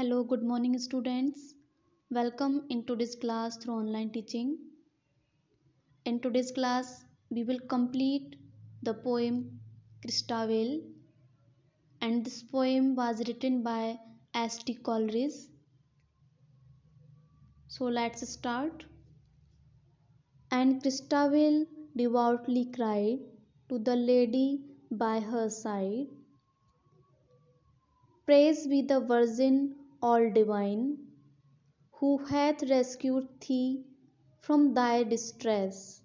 hello good morning students welcome in today's class through online teaching in today's class we will complete the poem Christabel and this poem was written by S.T. Coleridge so let's start and Christabel devoutly cried to the lady by her side praise be the virgin all divine, who hath rescued thee from thy distress.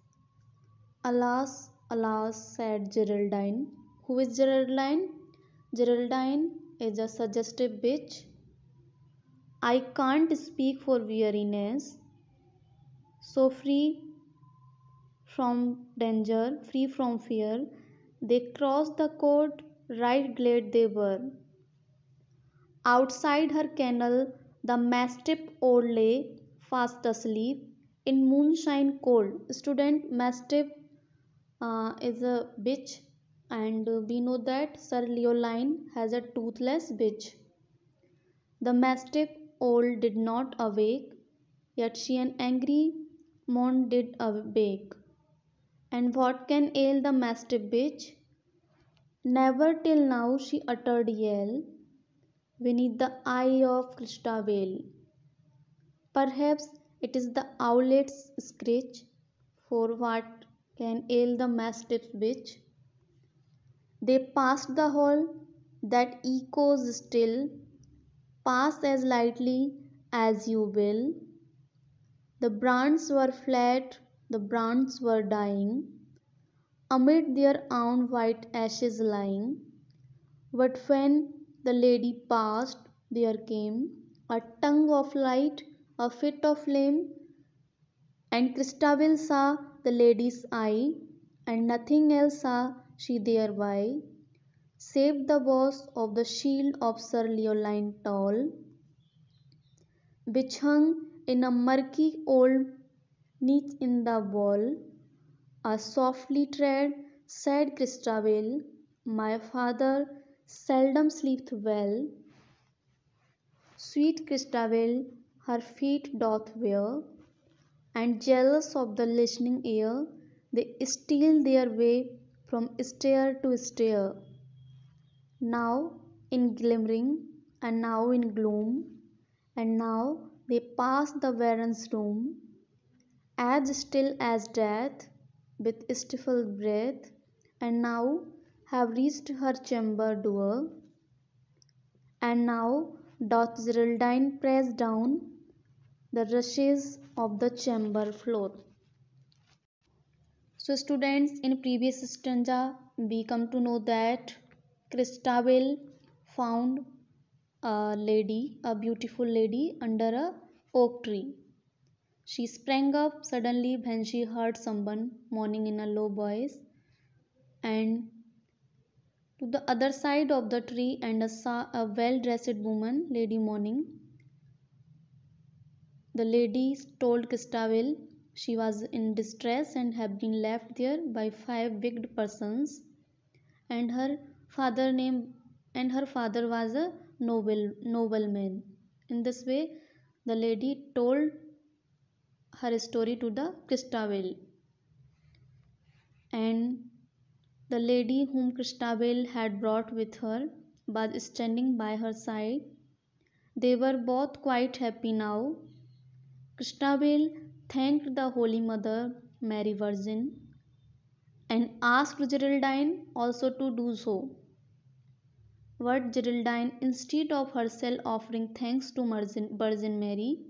Alas, alas, said Geraldine. Who is Geraldine? Geraldine is a suggestive bitch. I can't speak for weariness. So free from danger, free from fear, they crossed the court, right glad they were. Outside her kennel, the mastiff old lay fast asleep in moonshine cold. Student mastiff uh, is a bitch, and we know that Sir Leoline has a toothless bitch. The mastiff old did not awake, yet she an angry moan did awake. And what can ail the mastiff bitch? Never till now she uttered yell beneath the eye of Christabel. Perhaps it is the owlet's screech, for what can ail the mastiff's bitch? They passed the hall that echoes still, pass as lightly as you will. The brands were flat, the brands were dying, amid their own white ashes lying. But when the lady passed, there came a tongue of light, a fit of flame, and Christabel saw the lady's eye, and nothing else saw she thereby, save the boss of the shield of Sir Leoline Tall, which hung in a murky old niche in the wall. A softly tread, said Christabel, my father seldom sleeps well. Sweet Christabel her feet doth wear, and jealous of the listening ear, they steal their way from stair to stair. Now in glimmering, and now in gloom, and now they pass the Baron's room, as still as death, with stifled breath, and now have reached her chamber door. And now doth Geraldine press down the rushes of the chamber floor. So students in previous stanza we come to know that Christabel found a lady, a beautiful lady under a oak tree. She sprang up suddenly when she heard someone moaning in a low voice and to the other side of the tree and a, a well dressed woman, Lady Morning. The lady told Christabel she was in distress and had been left there by five wicked persons and her father name and her father was a noble nobleman. In this way the lady told her story to the Christabel and the lady whom Christabel had brought with her was standing by her side. They were both quite happy now. Christabel thanked the Holy Mother, Mary Virgin, and asked Geraldine also to do so. But Geraldine, instead of herself offering thanks to Virgin Mary,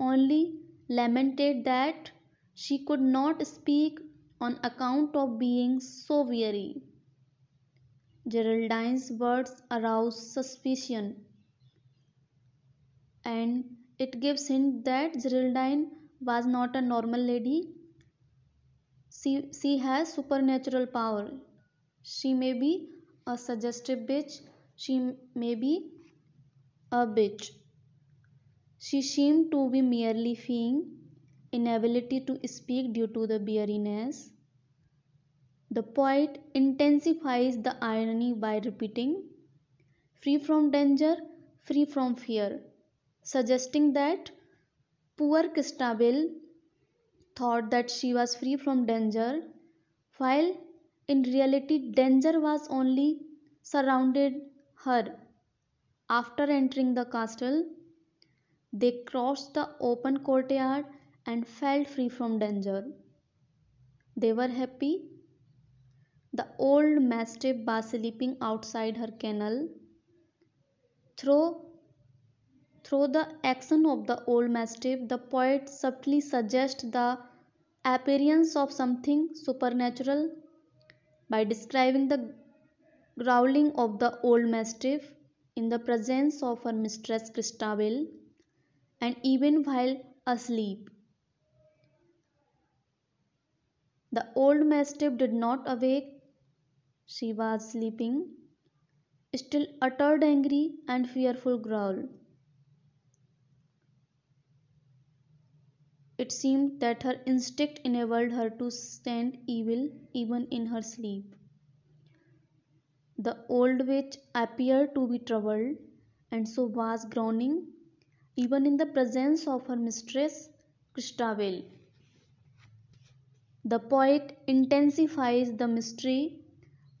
only lamented that she could not speak on account of being so weary. Geraldine's words arouse suspicion and it gives hint that Geraldine was not a normal lady. She, she has supernatural power. She may be a suggestive bitch. She may be a bitch. She seemed to be merely feeing inability to speak due to the weariness. The poet intensifies the irony by repeating, free from danger, free from fear, suggesting that poor Christabel thought that she was free from danger, while in reality danger was only surrounded her. After entering the castle, they crossed the open courtyard and felt free from danger. They were happy. The old mastiff was sleeping outside her kennel. Through, through the action of the old mastiff, the poet subtly suggests the appearance of something supernatural by describing the growling of the old mastiff in the presence of her mistress Christabel and even while asleep. The old mastiff did not awake. She was sleeping, still uttered angry and fearful growl. It seemed that her instinct enabled her to stand evil even in her sleep. The old witch appeared to be troubled and so was groaning even in the presence of her mistress Christabel. The poet intensifies the mystery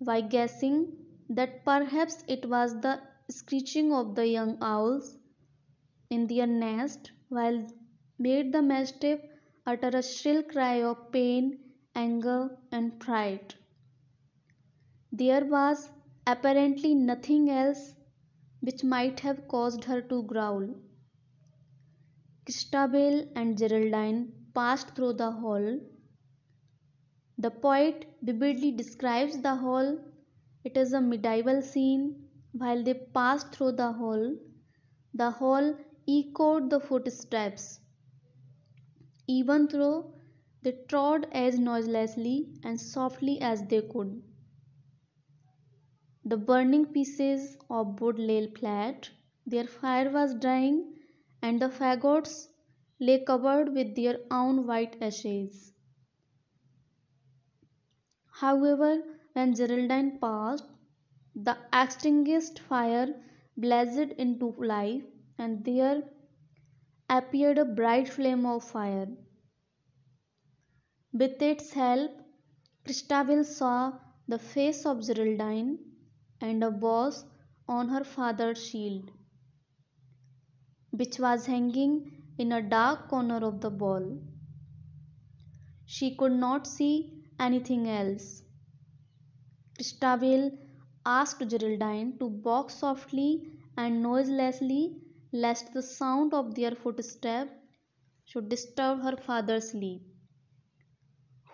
by guessing that perhaps it was the screeching of the young owls in their nest while made the mastiff utter a shrill cry of pain, anger, and fright. There was apparently nothing else which might have caused her to growl. Christabel and Geraldine passed through the hall the poet vividly describes the hall. It is a medieval scene. While they passed through the hall, the hall echoed the footsteps. Even though they trod as noiselessly and softly as they could. The burning pieces of wood lay flat, their fire was dying, and the fagots lay covered with their own white ashes. However, when Geraldine passed, the extinguished fire blazed into life, and there appeared a bright flame of fire. With its help, Christabel saw the face of Geraldine and a boss on her father's shield, which was hanging in a dark corner of the ball. She could not see anything else. Christabel asked Geraldine to walk softly and noiselessly lest the sound of their footsteps should disturb her father's sleep,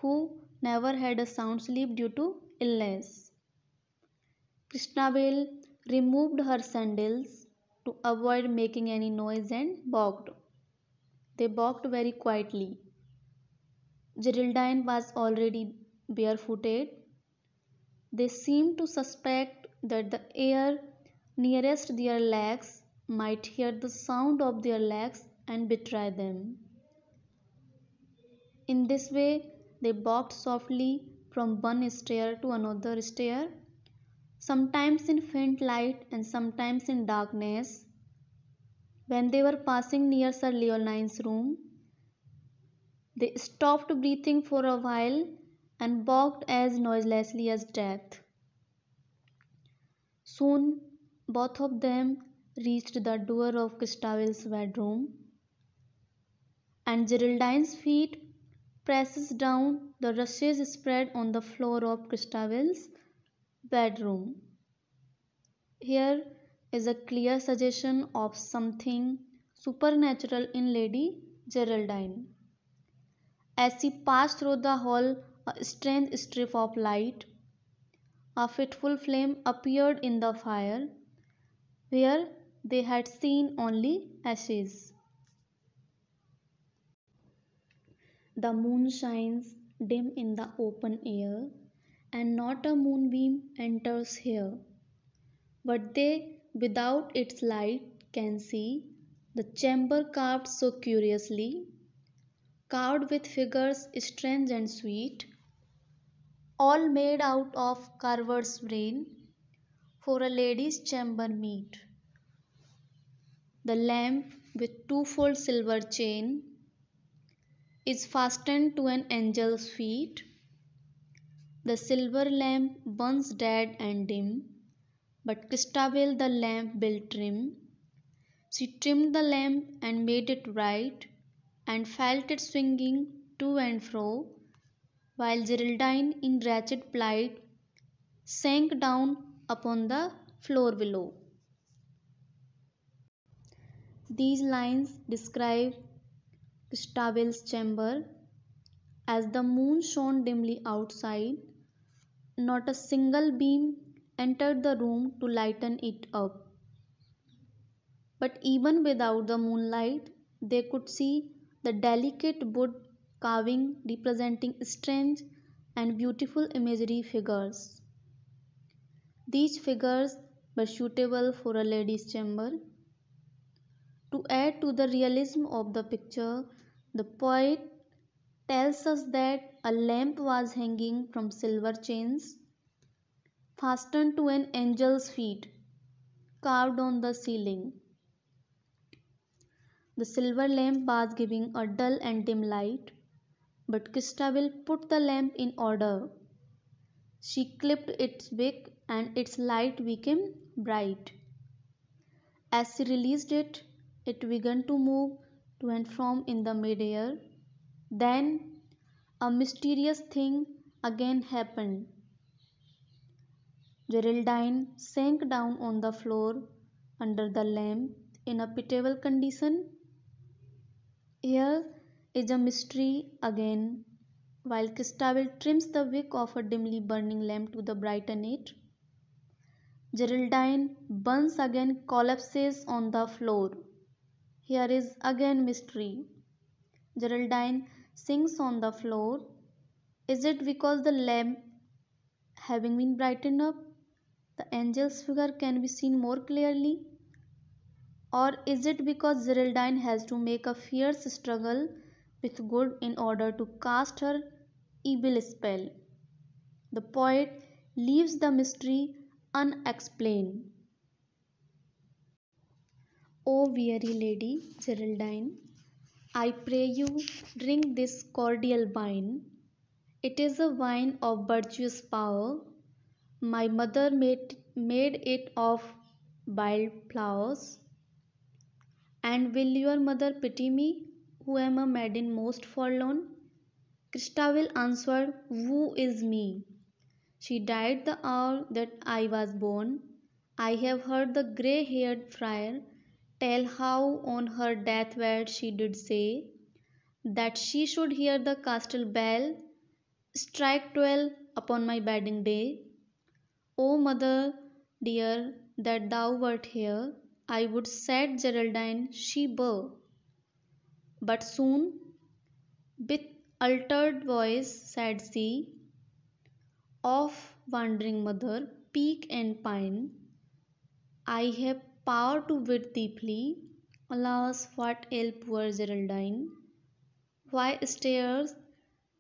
who never had a sound sleep due to illness. Krishnabel removed her sandals to avoid making any noise and walked. They walked very quietly. Geraldine was already barefooted. They seemed to suspect that the air nearest their legs might hear the sound of their legs and betray them. In this way, they walked softly from one stair to another stair, sometimes in faint light and sometimes in darkness. When they were passing near Sir Leonine's room, they stopped breathing for a while and barked as noiselessly as death. Soon, both of them reached the door of Gustavel's bedroom, and Geraldine's feet presses down the rushes spread on the floor of Gustavel's bedroom. Here is a clear suggestion of something supernatural in Lady Geraldine. As he passed through the hall, a strange strip of light, a fitful flame appeared in the fire, where they had seen only ashes. The moon shines dim in the open air, and not a moonbeam enters here. But they, without its light, can see the chamber carved so curiously carved with figures strange and sweet, all made out of carver's brain, for a lady's chamber meet. The lamp with twofold silver chain is fastened to an angel's feet. The silver lamp burns dead and dim, but Christabel the lamp built trim. She trimmed the lamp and made it bright, and felt it swinging to and fro, while Geraldine, in wretched plight, sank down upon the floor below. These lines describe Gustavel's chamber. As the moon shone dimly outside, not a single beam entered the room to lighten it up. But even without the moonlight, they could see the delicate wood carving representing strange and beautiful imagery figures. These figures were suitable for a lady's chamber. To add to the realism of the picture, the poet tells us that a lamp was hanging from silver chains fastened to an angel's feet carved on the ceiling. The silver lamp was giving a dull and dim light, but Krista will put the lamp in order. She clipped its wick and its light became bright. As she released it, it began to move to and from in the midair. Then a mysterious thing again happened. Geraldine sank down on the floor under the lamp in a pitiable condition here is a mystery again. While Christabel trims the wick of a dimly burning lamp to the brighten it, Geraldine burns again collapses on the floor. Here is again mystery. Geraldine sinks on the floor. Is it because the lamp having been brightened up, the angel's figure can be seen more clearly? Or is it because Geraldine has to make a fierce struggle with good in order to cast her evil spell? The poet leaves the mystery unexplained. O weary lady Geraldine, I pray you drink this cordial wine. It is a wine of virtuous power. My mother made, made it of wild flowers. And will your mother pity me, who am a maiden most forlorn? Christabel answered, Who is me? She died the hour that I was born. I have heard the grey haired friar tell how on her deathbed she did say that she should hear the castle bell strike twelve upon my wedding day. O mother dear, that thou wert here, I would, said Geraldine. She bur. But soon, with altered voice, said she, Of wandering mother, peak and pine, I have power to wit deeply. Alas, what ill poor Geraldine? Why stares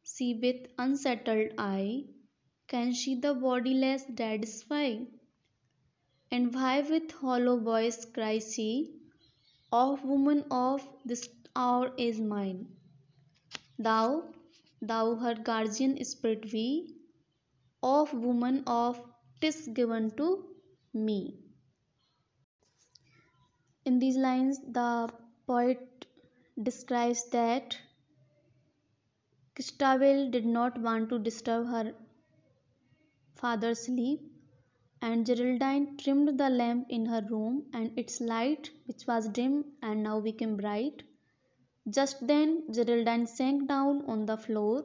she with unsettled eye? Can she the bodiless dead spy? And why with hollow voice cries she, Of woman of this hour is mine. Thou, thou her guardian spirit be, Of woman of tis given to me. In these lines, the poet describes that Christabel did not want to disturb her father's sleep and Geraldine trimmed the lamp in her room and its light, which was dim and now became bright. Just then, Geraldine sank down on the floor.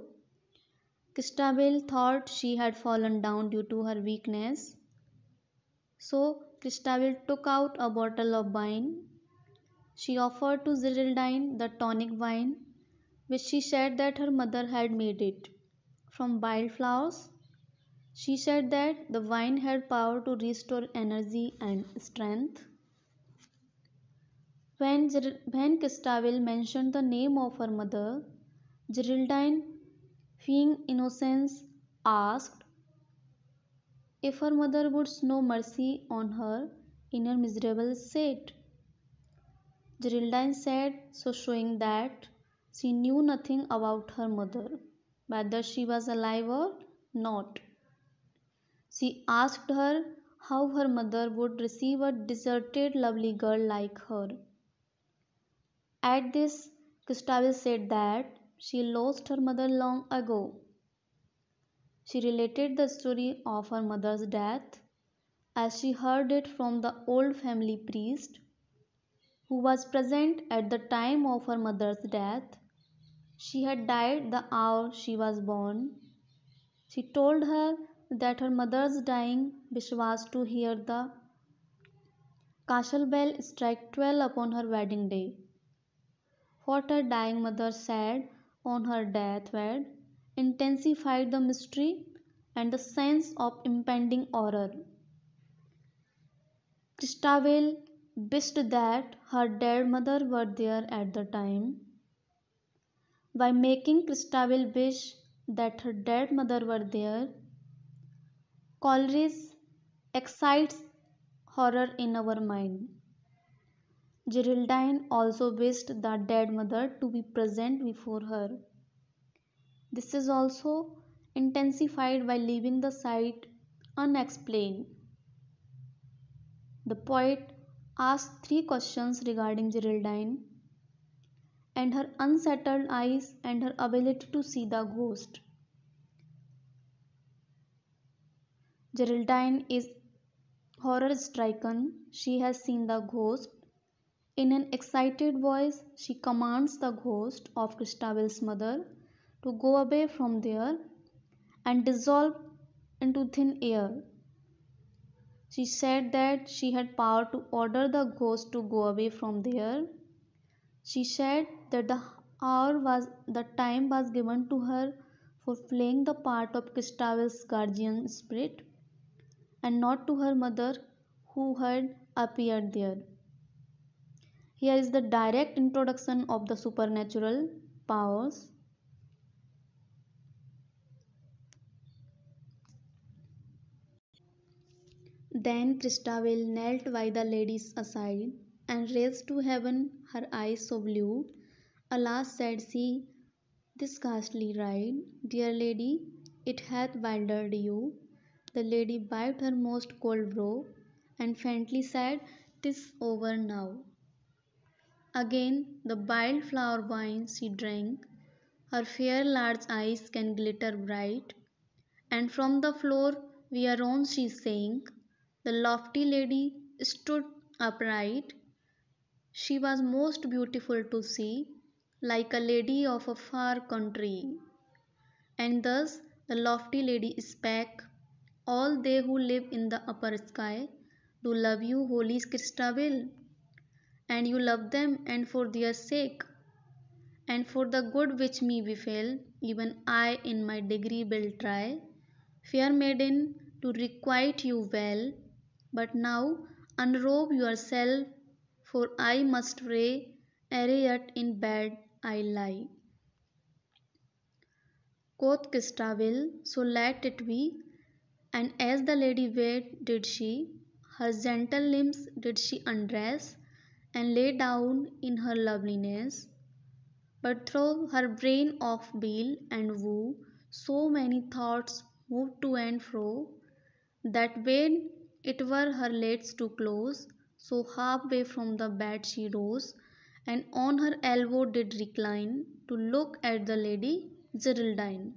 Christabel thought she had fallen down due to her weakness. So, Christabel took out a bottle of wine. She offered to Geraldine the tonic wine, which she said that her mother had made it from wildflowers she said that the wine had power to restore energy and strength. When, Ger- when Castabel mentioned the name of her mother, Geraldine, feeling innocence, asked if her mother would snow mercy on her in her miserable state. Geraldine said, so showing that she knew nothing about her mother, whether she was alive or not. She asked her how her mother would receive a deserted lovely girl like her. At this, Gustavus said that she lost her mother long ago. She related the story of her mother's death as she heard it from the old family priest who was present at the time of her mother's death. She had died the hour she was born. She told her that her mother's dying wish was to hear the castle bell strike 12 upon her wedding day. What her dying mother said on her deathbed intensified the mystery and the sense of impending horror. Christabel wished that her dead mother were there at the time. By making Christabel wish that her dead mother were there, Coleridge excites horror in our mind. Geraldine also wished the dead mother to be present before her. This is also intensified by leaving the site unexplained. The poet asks three questions regarding Geraldine and her unsettled eyes and her ability to see the ghost. Geraldine is horror stricken. She has seen the ghost. In an excited voice, she commands the ghost of Christabel's mother to go away from there and dissolve into thin air. She said that she had power to order the ghost to go away from there. She said that the hour was the time was given to her for playing the part of Christabel's guardian spirit and not to her mother who had appeared there. Here is the direct introduction of the supernatural powers. Then Christabel knelt by the lady's aside and raised to heaven her eyes so blue. Alas, said she, this ghastly ride, dear lady, it hath bewildered you. The lady wiped her most cold brow and faintly said, "'Tis over now.' Again the flower wine she drank, her fair large eyes can glitter bright, and from the floor whereon she sank, the lofty lady stood upright. She was most beautiful to see, like a lady of a far country. And thus the lofty lady spake all they who live in the upper sky do love you holy Christabel and you love them and for their sake and for the good which me befell even I in my degree will try fair maiden to requite you well but now unrobe yourself for I must pray ere yet in bed I lie quoth Christabel so let it be And as the lady waited, did she, her gentle limbs did she undress, and lay down in her loveliness. But through her brain of beel and woo, so many thoughts moved to and fro, that when it were her lids to close, so halfway from the bed she rose, and on her elbow did recline to look at the lady Geraldine.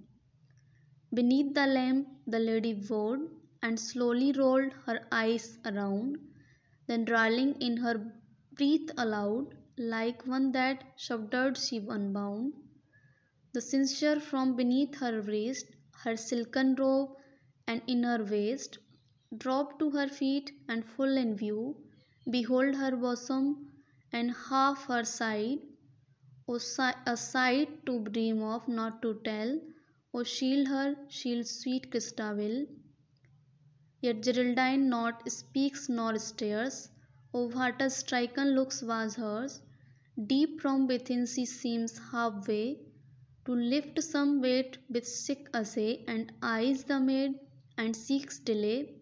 Beneath the lamp, the lady bowed and slowly rolled her eyes around, then drawing in her breath aloud, like one that shuddered she unbound. The cincture from beneath her waist, her silken robe, and inner waist, dropped to her feet and full in view. Behold her bosom and half her side, a sight to dream of, not to tell or shield her, shield sweet Christabel. Yet Geraldine not speaks nor stares, oh what a stricken looks was hers. Deep from within she seems halfway, to lift some weight with sick assay, and eyes the maid, and seeks delay.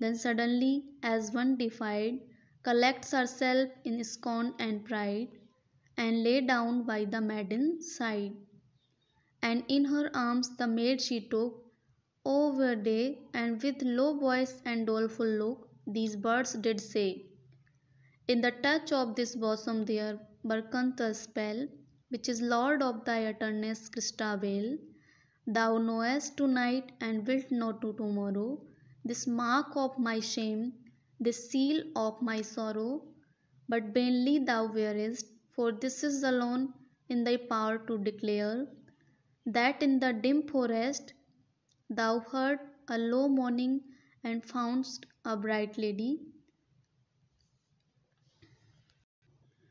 Then suddenly, as one defied, collects herself in scorn and pride, and lay down by the maiden's side and in her arms the maid she took. over oh, day and with low voice and doleful look, these birds did say. In the touch of this bosom there burketh spell, which is Lord of thy utterance, Christabel. Thou knowest tonight and wilt know to tomorrow, this mark of my shame, this seal of my sorrow, but vainly thou wearest, for this is alone in thy power to declare that in the dim forest thou heard a low moaning and foundst a bright lady,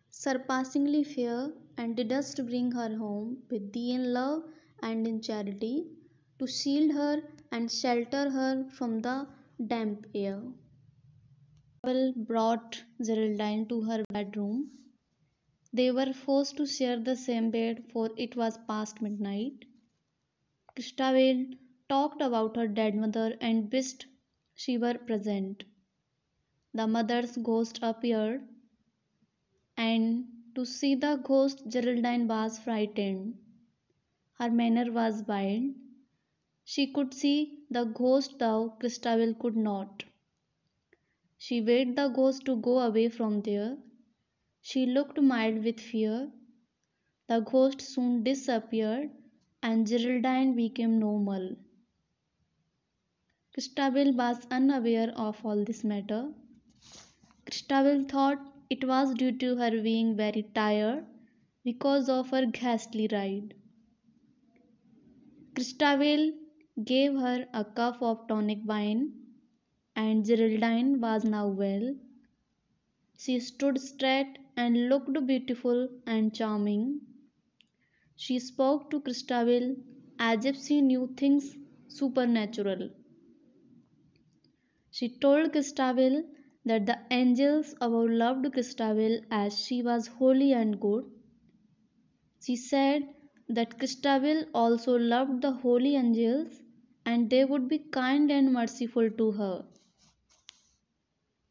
surpassingly fair, and didst bring her home with thee in love and in charity, to shield her and shelter her from the damp air. Brought Geraldine to her bedroom they were forced to share the same bed, for it was past midnight. Christabel talked about her dead mother and wished she were present. The mother's ghost appeared, and to see the ghost, Geraldine was frightened. Her manner was wild. She could see the ghost, though Christabel could not. She bade the ghost to go away from there she looked mild with fear. The ghost soon disappeared and Geraldine became normal. Christabel was unaware of all this matter. Christabel thought it was due to her being very tired because of her ghastly ride. Christabel gave her a cup of tonic wine, and Geraldine was now well. She stood straight and looked beautiful and charming. She spoke to Christabel as if she knew things supernatural. She told Christabel that the angels above loved Christabel as she was holy and good. She said that Christabel also loved the holy angels and they would be kind and merciful to her.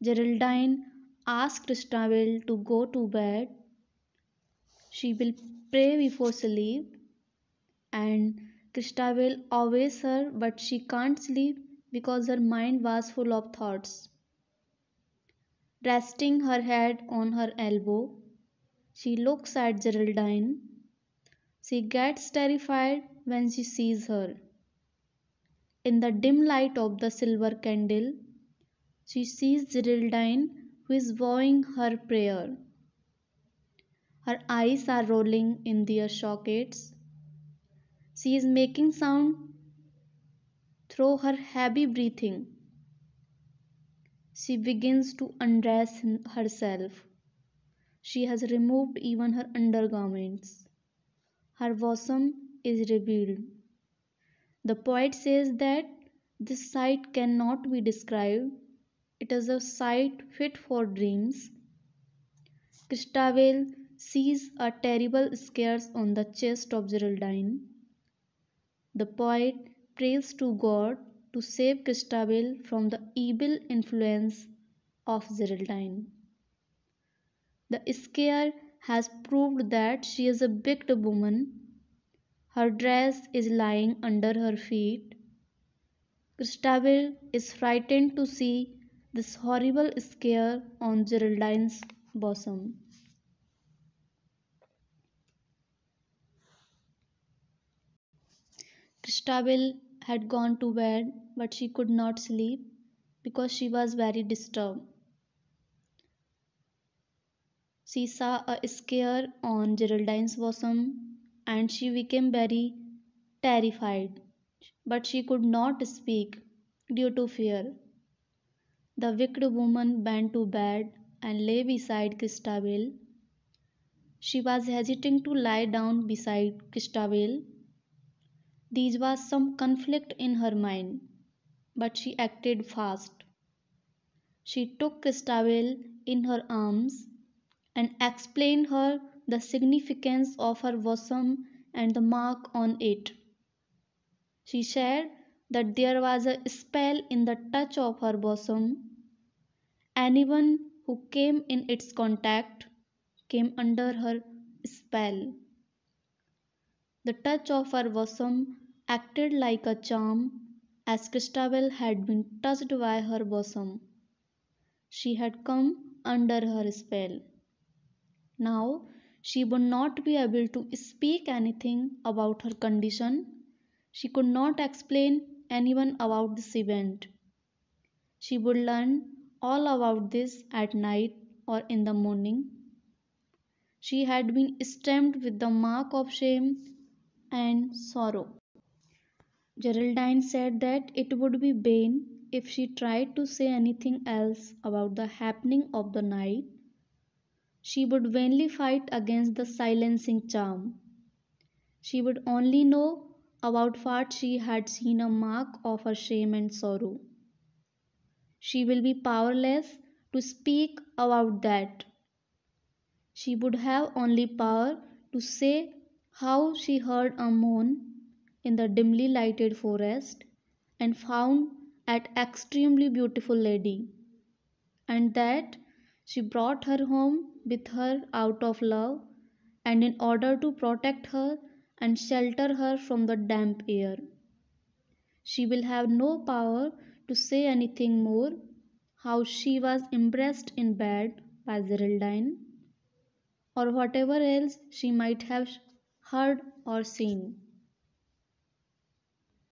Geraldine ask Christabel to go to bed. She will pray before sleep and will obeys her but she can't sleep because her mind was full of thoughts. Resting her head on her elbow, she looks at Geraldine. She gets terrified when she sees her. In the dim light of the silver candle, she sees Geraldine vowing her prayer. Her eyes are rolling in their sockets. She is making sound through her heavy breathing. She begins to undress herself. She has removed even her undergarments. Her bosom is revealed. The poet says that this sight cannot be described it is a sight fit for dreams. Christabel sees a terrible scars on the chest of Geraldine. The poet prays to God to save Christabel from the evil influence of Geraldine. The scare has proved that she is a bigged woman. Her dress is lying under her feet. Christabel is frightened to see this horrible scare on Geraldine's bosom. Christabel had gone to bed, but she could not sleep because she was very disturbed. She saw a scare on Geraldine's bosom and she became very terrified, but she could not speak due to fear. The wicked woman bent to bed and lay beside Christabel. She was hesitating to lie down beside Christabel. There was some conflict in her mind, but she acted fast. She took Christabel in her arms and explained her the significance of her bosom and the mark on it. She said that there was a spell in the touch of her bosom Anyone who came in its contact came under her spell. The touch of her bosom acted like a charm, as Christabel had been touched by her bosom. She had come under her spell. Now she would not be able to speak anything about her condition. She could not explain anyone about this event. She would learn all about this at night or in the morning. She had been stamped with the mark of shame and sorrow. Geraldine said that it would be vain if she tried to say anything else about the happening of the night. She would vainly fight against the silencing charm. She would only know about what she had seen a mark of her shame and sorrow. She will be powerless to speak about that. She would have only power to say how she heard a moan in the dimly lighted forest and found an extremely beautiful lady, and that she brought her home with her out of love and in order to protect her and shelter her from the damp air. She will have no power to say anything more how she was impressed in bed by Geraldine or whatever else she might have heard or seen.